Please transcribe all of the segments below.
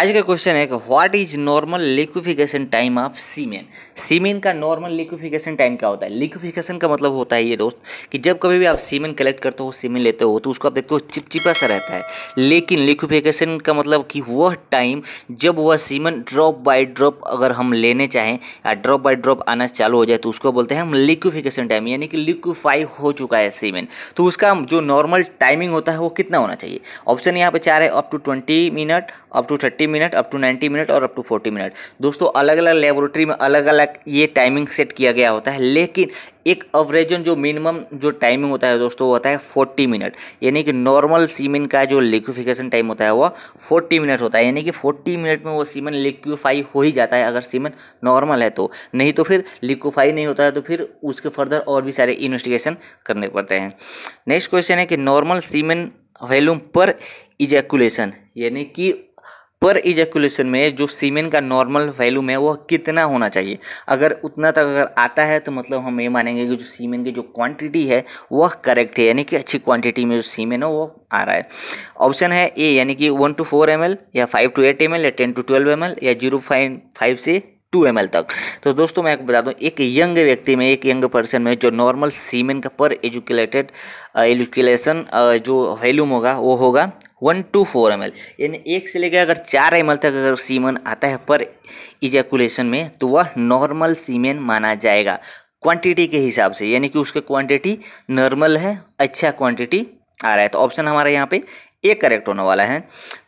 आज का क्वेश्चन है कि what is normal liquefaction time of semen semen का नॉर्मल लिक्विफिकेशन टाइम क्या होता है लिक्विफिकेशन का मतलब होता है ये दोस्त कि जब कभी भी आप सीमेन कलेक्ट करते हो सीमेन लेते हो तो उसको आप देखते हो चिपचिपा सा रहता है लेकिन लिक्विफिकेशन का मतलब कि वह टाइम जब वह सीमेंट ड्रॉप बाई ड्रॉप अगर हम लेने चाहें या ड्रॉप बाई ड्रॉप आना चालू हो जाए तो उसको बोलते हैं हम लिक्विफिकेशन टाइम यानी कि लिक्विफाई हो चुका है सीमेन तो उसका जो नॉर्मल टाइमिंग होता है वो कितना होना चाहिए ऑप्शन यहाँ पर चार है up to twenty minute up to thirty thirty minute up to ninety minute और अप टू फोर्टी मिनट दोस्तों अलग अलग लेबोरेटरी में अलग अलग ये टाइमिंग सेट किया गया होता है लेकिन एक अवरेजन जो मिनिमम जो टाइमिंग होता है दोस्तों वो होता है फोर्टी मिनट यानी कि नॉर्मल सीमेंट का जो लिक्विफिकेशन टाइम होता है वो फोर्टी मिनट होता है यानी कि फोर्टी मिनट में वो सीमेंट लिक्विफाई हो ही जाता है अगर सीमेंट नॉर्मल है तो नहीं तो फिर लिक्विफाई नहीं होता है तो फिर उसके फर्दर और भी सारे इन्वेस्टिगेशन करने पड़ते हैं नेक्स्ट क्वेश्चन है कि normal semen volume per ejaculation यानी कि पर इजेकुलेशन में जो सीमेन का नॉर्मल वैल्यू में वह कितना होना चाहिए अगर उतना तक अगर आता है तो मतलब हम ये मानेंगे कि जो सीमेन की जो क्वांटिटी है वह करेक्ट है यानी कि अच्छी क्वांटिटी में जो सीमेन है वो आ रहा है ऑप्शन है ए यानी कि वन टू फोर एम या फाइव टू एट एम या टेन टू ट्वेल्व एम या जीरो फाइव फाइव से टू एम तक तो दोस्तों मैं आपको बता दूं एक यंग व्यक्ति में एक यंग पर्सन में जो नॉर्मल सीमेन का पर एजुकेटेड एजुकेशन जो वैल्यूम होगा वो होगा one to four M L यानी एक से लेकर अगर चार एम तक अगर सीमन आता है पर इजैकुलेशन में तो वह नॉर्मल सीमेन माना जाएगा क्वांटिटी के हिसाब से यानी कि उसका क्वांटिटी नॉर्मल है अच्छा क्वांटिटी आ रहा है तो ऑप्शन हमारा यहाँ पे ये करेक्ट होने वाला है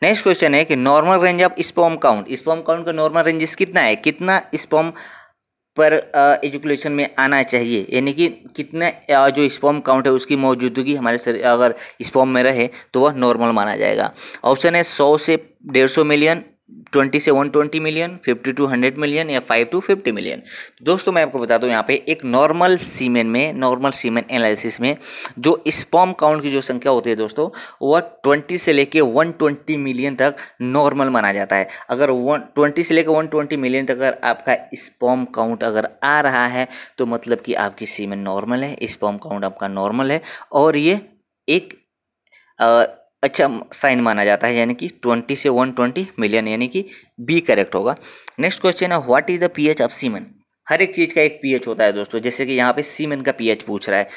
नेक्स्ट क्वेश्चन है कि normal range of sperm count sperm count का नॉर्मल रेंजेस कितना है कितना स्पॉम पर एजुकेशन में आना चाहिए यानी कि कितना जो स्पॉम काउंट है उसकी मौजूदगी हमारे शरीर अगर स्पॉम में रहे तो वह नॉर्मल माना जाएगा ऑप्शन है सौ से डेढ़ सौ मिलियन ट्वेंटी से one twenty million fifty to hundred million या फाइव टू फिफ्टी मिलियन दोस्तों मैं आपको बता दूं यहाँ पे एक नॉर्मल सीमेन में नॉर्मल सीमेन एनालिसिस में जो स्पॉम काउंट की जो संख्या होती है दोस्तों वह ट्वेंटी से लेके वन ट्वेंटी मिलियन तक नॉर्मल माना जाता है अगर वन ट्वेंटी से लेकर वन ट्वेंटी मिलियन तक अगर आपका स्पॉम काउंट अगर आ रहा है तो मतलब कि आपकी सीमेन नॉर्मल है स्पॉम काउंट आपका नॉर्मल है और ये एक आ, अच्छा साइन माना जाता है यानी कि 20 से 120 मिलियन यानी कि बी करेक्ट होगा नेक्स्ट क्वेश्चन है what is the pH of semen हर एक चीज़ का एक पीएच होता है दोस्तों जैसे कि यहाँ पे सीमन का पीएच पूछ रहा है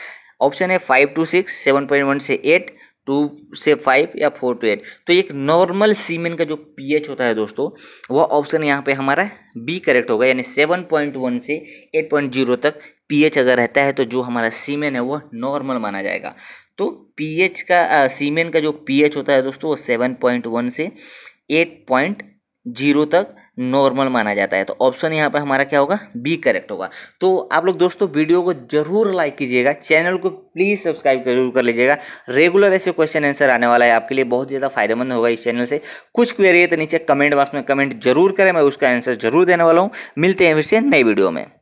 ऑप्शन है five to six seven point one से एट टू से फाइव या फोर टू एट तो एक नॉर्मल सीमेन का जो पीएच होता है दोस्तों वह ऑप्शन यहाँ पे हमारा बी करेक्ट होगा यानी सेवन पॉइंट वन से एट पॉइंट जीरो तक पीएच अगर रहता है तो जो हमारा सीमेन है वह नॉर्मल माना जाएगा तो पीएच का आ, सीमेन का जो पीएच होता है दोस्तों वो सेवन पॉइंट वन से एट पॉइंट जीरो तक नॉर्मल माना जाता है तो ऑप्शन यहाँ पर हमारा क्या होगा बी करेक्ट होगा तो आप लोग दोस्तों वीडियो को जरूर लाइक कीजिएगा चैनल को प्लीज़ सब्सक्राइब जरूर कर लीजिएगा रेगुलर ऐसे क्वेश्चन आंसर आने वाला है आपके लिए बहुत ज़्यादा फायदेमंद होगा इस चैनल से कुछ क्वेरी है तो नीचे कमेंट बॉक्स में कमेंट जरूर करें मैं उसका आंसर जरूर देने वाला हूँ मिलते हैं फिर से नई वीडियो में